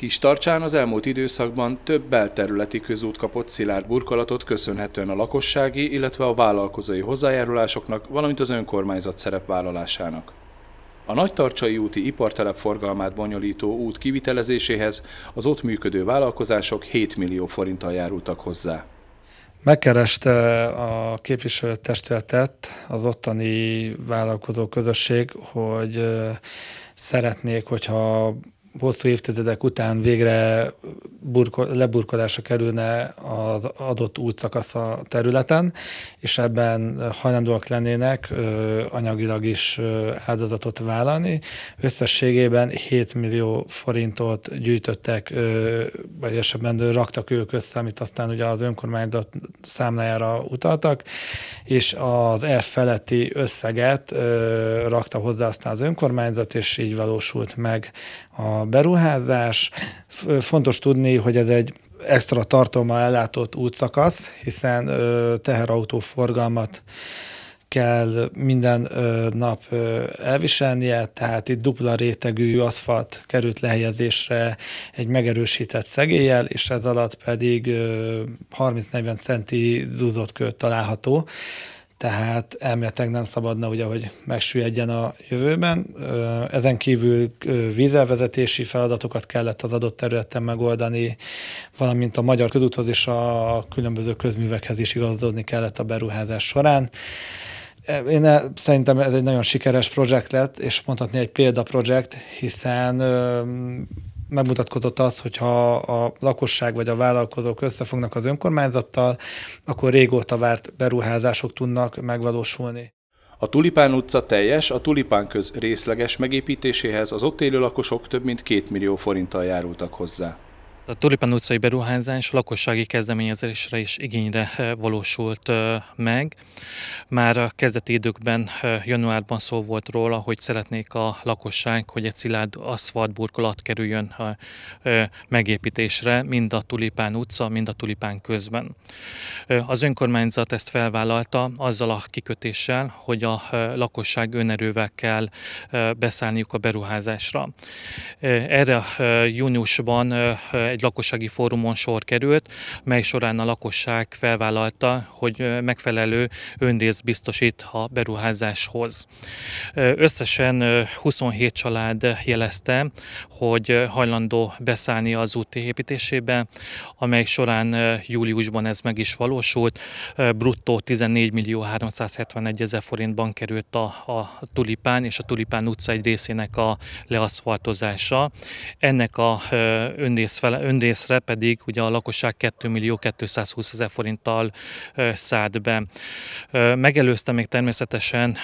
Kis Tarcsán az elmúlt időszakban több belterületi közút kapott szilárd burkolatot köszönhetően a lakossági, illetve a vállalkozói hozzájárulásoknak, valamint az önkormányzat szerepvállalásának. A nagy tarcsai úti ipartelep forgalmát bonyolító út kivitelezéséhez az ott működő vállalkozások 7 millió forinttal járultak hozzá. Megkereste a képviselőtestületet az ottani vállalkozó közösség, hogy szeretnék, hogyha hosszú évtizedek után végre burko, leburkolásra kerülne az adott útszakasz a területen, és ebben hajlandóak lennének ö, anyagilag is ö, áldozatot vállalni. Összességében 7 millió forintot gyűjtöttek, ö, vagy esetben raktak ők össze, amit aztán ugye az önkormányzat számlájára utaltak, és az e feletti összeget ö, rakta hozzá aztán az önkormányzat, és így valósult meg a a beruházás. Fontos tudni, hogy ez egy extra tartalma ellátott útszakasz, hiszen teherautó forgalmat kell minden nap elviselnie, tehát itt dupla rétegű aszfalt került lehelyezésre egy megerősített szegéllyel, és ez alatt pedig 30-40 centi zúzott kő található tehát elméletileg nem szabadna, ugye, hogy megsüllyedjen a jövőben. Ezen kívül vízelvezetési feladatokat kellett az adott területen megoldani, valamint a magyar közúthoz és a különböző közművekhez is igazodni kellett a beruházás során. Én szerintem ez egy nagyon sikeres projekt lett, és mondhatni egy példaprojekt, hiszen megmutatkozott az, hogyha a lakosság vagy a vállalkozók összefognak az önkormányzattal, akkor régóta várt beruházások tudnak megvalósulni. A Tulipán utca teljes, a Tulipán köz részleges megépítéséhez az ott élő lakosok több mint 2 millió forinttal járultak hozzá. A Tulipán utcai beruházás lakossági kezdeményezésre és igényre eh, valósult eh, meg. Már a kezdeti időkben, eh, januárban szó volt róla, hogy szeretnék a lakosság, hogy egy szilárd aszfaltburkolat kerüljön a megépítésre, mind a Tulipán utca, mind a Tulipán közben. Az önkormányzat ezt felvállalta azzal a kikötéssel, hogy a lakosság önerővel kell beszállniuk a beruházásra. Erre júniusban egy egy lakossági fórumon sor került, mely során a lakosság felvállalta, hogy megfelelő öndész biztosít a beruházáshoz. Összesen 27 család jelezte, hogy hajlandó beszállni az úti építésébe, amely során júliusban ez meg is valósult. Bruttó 14 millió 371 ezer forintban került a, a tulipán és a tulipán utca egy részének a leaszfaltozása. Ennek a öndész, fele, öndészre pedig ugye a lakosság 2 millió 220 ezer forinttal szállt be. Megelőzte még természetesen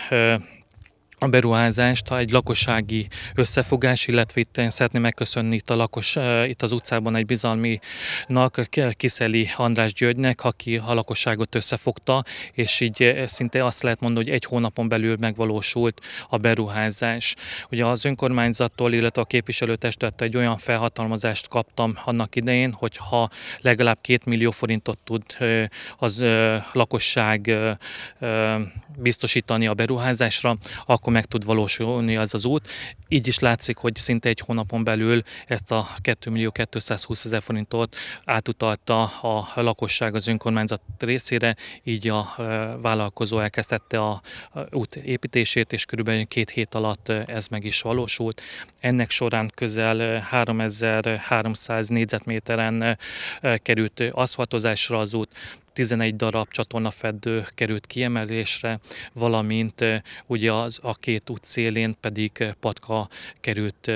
a beruházást, ha egy lakossági összefogás, illetve itt én szeretném megköszönni itt, a lakos, itt az utcában egy bizalmi Kiszeli András Györgynek, aki a lakosságot összefogta, és így szinte azt lehet mondani, hogy egy hónapon belül megvalósult a beruházás. Ugye az önkormányzattól, illetve a képviselőtestülettől egy olyan felhatalmazást kaptam annak idején, hogy ha legalább két millió forintot tud az lakosság biztosítani a beruházásra, akkor akkor meg tud valósulni az az út. Így is látszik, hogy szinte egy hónapon belül ezt a 2 millió 220 ezer forintot átutalta a lakosság az önkormányzat részére, így a vállalkozó elkezdette a út építését, és körülbelül két hét alatt ez meg is valósult. Ennek során közel 3300 négyzetméteren került aszfaltozásra az út, 11 darab csatornafedő került kiemelésre, valamint ugye az, a két út szélén pedig patka került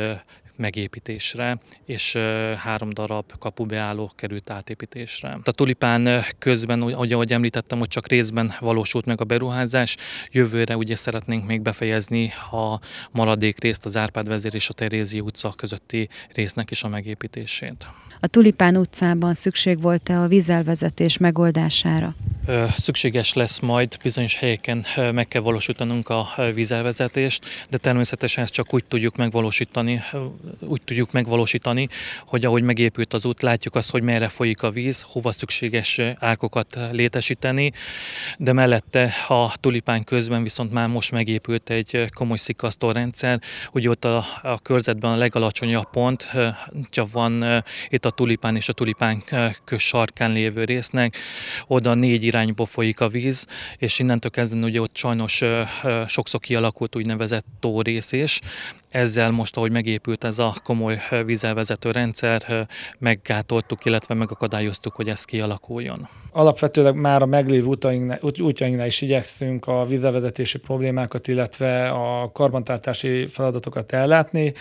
megépítésre, és három darab kapubeálló került átépítésre. A tulipán közben, ugye, ahogy említettem, hogy csak részben valósult meg a beruházás, jövőre ugye szeretnénk még befejezni a maradék részt az Árpád vezér és a Terézi utca közötti résznek is a megépítését. A Tulipán utcában szükség volt-e a vízelvezetés megoldására? szükséges lesz majd bizonyos helyeken meg kell valósítanunk a vízelvezetést, de természetesen ezt csak úgy tudjuk megvalósítani, úgy tudjuk megvalósítani, hogy ahogy megépült az út, látjuk azt, hogy merre folyik a víz, hova szükséges árkokat létesíteni, de mellette a tulipán közben viszont már most megépült egy komoly szikasztórendszer, úgy ott a, a körzetben a legalacsonyabb pont, van itt a tulipán és a tulipán kös sarkán lévő résznek, oda négy irányba folyik a víz, és innentől kezdve ugye ott sajnos sokszor kialakult úgynevezett is. ezzel most, ahogy megépült ez a komoly vízelvezető rendszer, meggátoltuk, illetve megakadályoztuk, hogy ez kialakuljon. Alapvetőleg már a meglévő útjainknál, útjainknál is igyekszünk a vízelvezetési problémákat, illetve a karbantartási feladatokat ellátni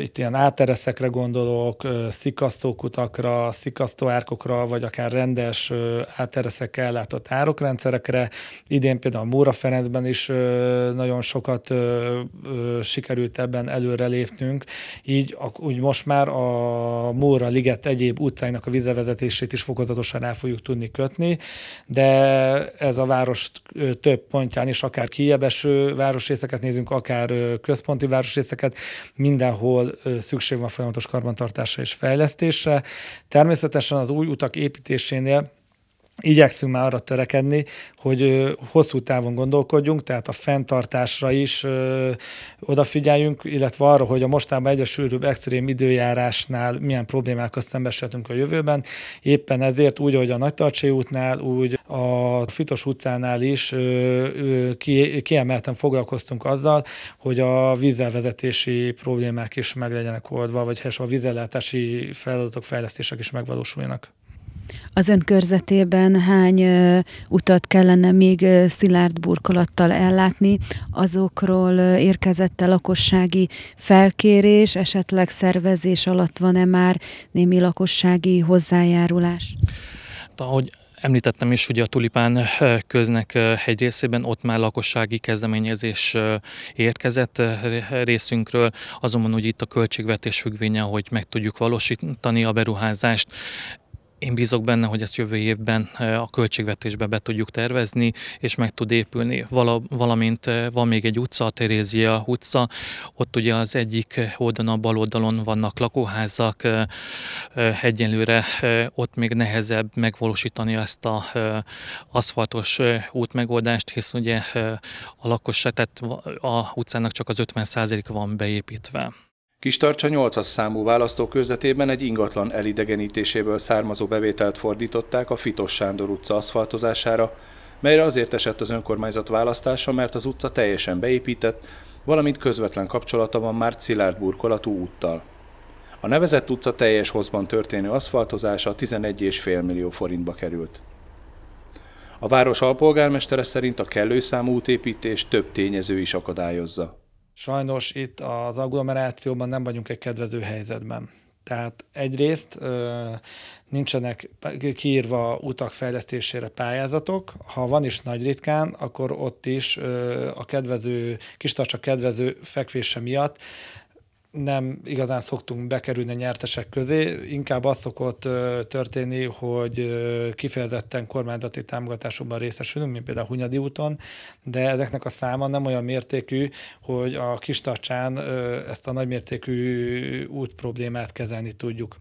itt ilyen átereszekre gondolok, szikasztókutakra, szikasztóárkokra, vagy akár rendes átereszekkel ellátott árokrendszerekre. Idén például Móra Ferencben is nagyon sokat sikerült ebben előrelépnünk, így úgy most már a Móra liget egyéb utcáinak a vízevezetését is fokozatosan el fogjuk tudni kötni, de ez a város több pontján is, akár kiebeső városrészeket nézünk, akár központi városrészeket, minden ahol szükség van folyamatos karbantartásra és fejlesztésre. Természetesen az új utak építésénél igyekszünk már arra törekedni, hogy hosszú távon gondolkodjunk, tehát a fenntartásra is ö, odafigyeljünk, illetve arra, hogy a mostában egyre sűrűbb extrém időjárásnál milyen problémákkal szembesülhetünk a jövőben. Éppen ezért úgy, ahogy a Nagytarcsai útnál, úgy a Fitos utcánál is ö, ö, ki, kiemelten foglalkoztunk azzal, hogy a vízelvezetési problémák is meg legyenek oldva, vagy a vízellátási feladatok, fejlesztések is megvalósuljanak. Az ön körzetében hány utat kellene még szilárd burkolattal ellátni, azokról érkezett a lakossági felkérés, esetleg szervezés alatt van-e már némi lakossági hozzájárulás? Hát, ahogy Említettem is, hogy a Tulipán köznek egy részében ott már lakossági kezdeményezés érkezett részünkről, azonban úgy itt a költségvetés függvénye, hogy meg tudjuk valósítani a beruházást, én bízok benne, hogy ezt jövő évben eh, a költségvetésbe be tudjuk tervezni, és meg tud épülni. valamint eh, van még egy utca, a Terézia utca, ott ugye az egyik oldalon, a bal oldalon vannak lakóházak, eh, egyenlőre ott még nehezebb megvalósítani ezt a aszfaltos útmegoldást, hisz ugye a lakosság, tehát a utcának csak az 50% van beépítve. Kistarcsa 800 számú választókörzetében egy ingatlan elidegenítéséből származó bevételt fordították a Fitos Sándor utca aszfaltozására, melyre azért esett az önkormányzat választása, mert az utca teljesen beépített, valamint közvetlen kapcsolata van már Szilárd burkolatú úttal. A nevezett utca teljes hozban történő aszfaltozása 11,5 millió forintba került. A város alpolgármestere szerint a kellő számú útépítés több tényező is akadályozza sajnos itt az agglomerációban nem vagyunk egy kedvező helyzetben. Tehát egyrészt nincsenek kiírva utak fejlesztésére pályázatok, ha van is nagy ritkán, akkor ott is a kedvező, kistarcsa kedvező fekvése miatt nem igazán szoktunk bekerülni a nyertesek közé, inkább az szokott történni, hogy kifejezetten kormányzati támogatásokban részesülünk, mint például Hunyadi úton, de ezeknek a száma nem olyan mértékű, hogy a Kistarcsán ezt a nagymértékű út problémát kezelni tudjuk.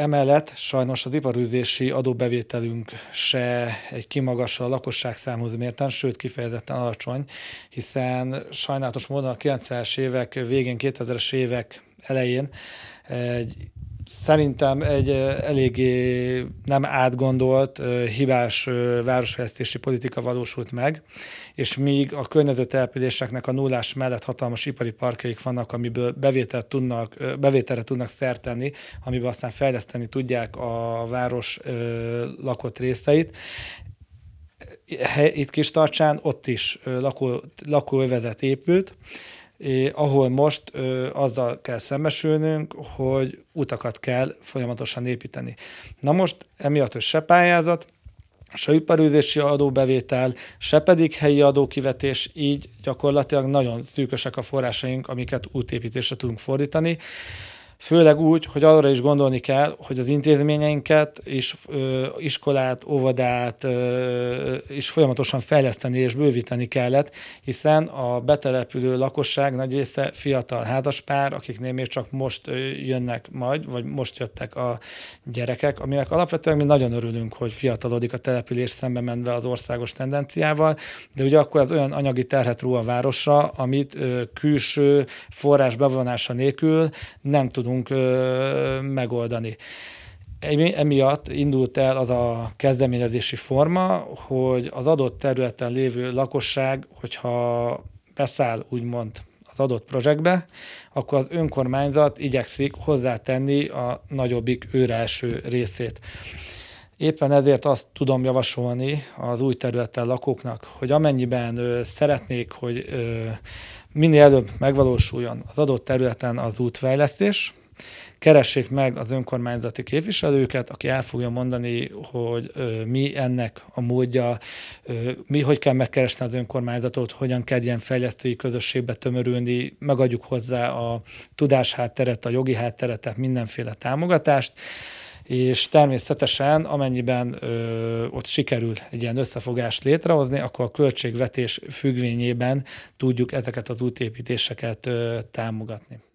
Emellett sajnos az iparűzési adóbevételünk se egy kimagasra a lakosság számhoz mérten, sőt kifejezetten alacsony, hiszen sajnálatos módon a 90-es évek végén, 2000-es évek elején egy szerintem egy eléggé nem átgondolt, hibás városfejlesztési politika valósult meg, és míg a környező településeknek a nullás mellett hatalmas ipari parkjaik vannak, amiből bevételt tudnak, bevételre tudnak szert tenni, amiből aztán fejleszteni tudják a város lakott részeit, itt kis tartsán ott is lakó, lakóövezet épült, és ahol most ö, azzal kell szembesülnünk, hogy utakat kell folyamatosan építeni. Na most emiatt, hogy se pályázat, se iparűzési adóbevétel, se pedig helyi adókivetés, így gyakorlatilag nagyon szűkösek a forrásaink, amiket útépítésre tudunk fordítani. Főleg úgy, hogy arra is gondolni kell, hogy az intézményeinket és ö, iskolát, óvodát ö, is folyamatosan fejleszteni és bővíteni kellett, hiszen a betelepülő lakosság nagy része fiatal házaspár, akiknél még csak most jönnek majd, vagy most jöttek a gyerekek, aminek alapvetően mi nagyon örülünk, hogy fiatalodik a település szembe menve az országos tendenciával, de ugye akkor az olyan anyagi terhet ró a városra, amit ö, külső forrás bevonása nélkül nem tudunk tudunk megoldani. Emiatt indult el az a kezdeményezési forma, hogy az adott területen lévő lakosság, hogyha beszáll úgymond az adott projektbe, akkor az önkormányzat igyekszik hozzátenni a nagyobbik őre első részét. Éppen ezért azt tudom javasolni az új területen lakóknak, hogy amennyiben ö, szeretnék, hogy ö, minél előbb megvalósuljon az adott területen az útfejlesztés, Keressék meg az önkormányzati képviselőket, aki el fogja mondani, hogy ö, mi ennek a módja, ö, mi hogy kell megkeresni az önkormányzatot, hogyan kell ilyen fejlesztői közösségbe tömörülni, megadjuk hozzá a tudáshátteret, a jogi hátteret, tehát mindenféle támogatást és természetesen amennyiben ö, ott sikerül egy ilyen összefogást létrehozni, akkor a költségvetés függvényében tudjuk ezeket az útépítéseket ö, támogatni.